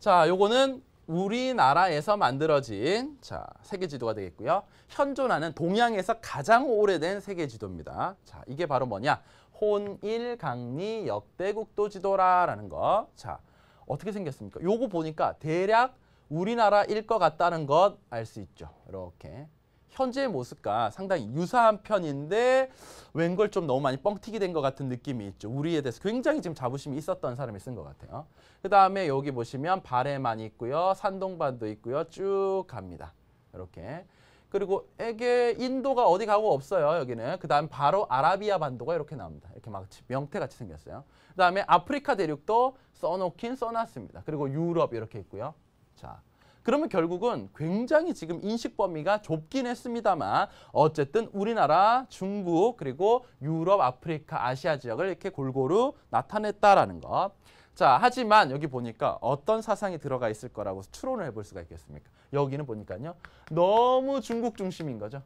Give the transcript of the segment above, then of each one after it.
자, 요거는 우리나라에서 만들어진 자 세계 지도가 되겠고요. 현존하는 동양에서 가장 오래된 세계 지도입니다. 자, 이게 바로 뭐냐? 혼일강리 역대국도 지도라라는 거. 자, 어떻게 생겼습니까? 요거 보니까 대략 우리나라일 것 같다는 것 알 수 있죠. 이렇게 현재의 모습과 상당히 유사한 편인데 웬걸 좀 너무 많이 뻥튀기 된 것 같은 느낌이 있죠. 우리에 대해서 굉장히 지금 자부심이 있었던 사람이 쓴 것 같아요. 그 다음에 여기 보시면 발레만 있고요. 산동반도 있고요. 쭉 갑니다. 이렇게. 그리고 에게 인도가 어디 가고 없어요. 여기는. 그 다음 바로 아라비아 반도가 이렇게 나옵니다. 이렇게 막 명태같이 생겼어요. 그 다음에 아프리카 대륙도 써놓긴 써놨습니다. 그리고 유럽 이렇게 있고요. 자, 그러면 결국은 굉장히 지금 인식 범위가 좁긴 했습니다만 어쨌든 우리나라, 중국, 그리고 유럽, 아프리카, 아시아 지역을 이렇게 골고루 나타냈다라는 것. 자, 하지만 여기 보니까 어떤 사상이 들어가 있을 거라고 추론을 해볼 수가 있겠습니까? 여기는 보니까요. 너무 중국 중심인 거죠.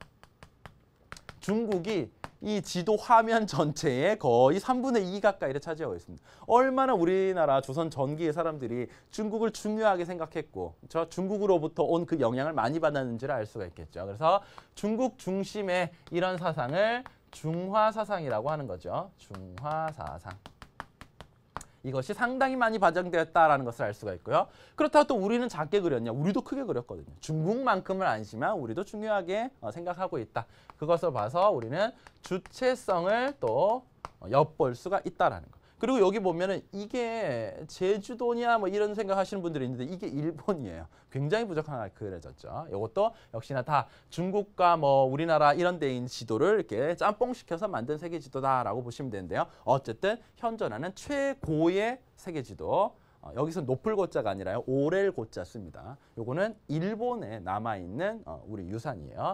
중국이 이 지도 화면 전체의 거의 3분의 2 가까이를 차지하고 있습니다. 얼마나 우리나라 조선 전기의 사람들이 중국을 중요하게 생각했고 저 중국으로부터 온 그 영향을 많이 받았는지를 알 수가 있겠죠. 그래서 중국 중심의 이런 사상을 중화 사상이라고 하는 거죠. 중화 사상. 이것이 상당히 많이 반영되었다라는 것을 알 수가 있고요. 그렇다고 또 우리는 작게 그렸냐? 우리도 크게 그렸거든요. 중국만큼은 아니지만 우리도 중요하게 어, 생각하고 있다. 그것을 봐서 우리는 주체성을 또 어, 엿볼 수가 있다라는 거예요. 그리고 여기 보면은 이게 제주도냐 뭐 이런 생각하시는 분들이 있는데 이게 일본이에요. 굉장히 부족하게 아, 그려졌죠. 이것도 역시나 다 중국과 뭐 우리나라 이런 데인 지도를 이렇게 짬뽕시켜서 만든 세계 지도다라고 보시면 되는데요. 어쨌든 현존하는 최고의 세계 지도 어, 여기서 높을 고자가 아니라요 오렐 고자 씁니다. 요거는 일본에 남아있는 어, 우리 유산이에요.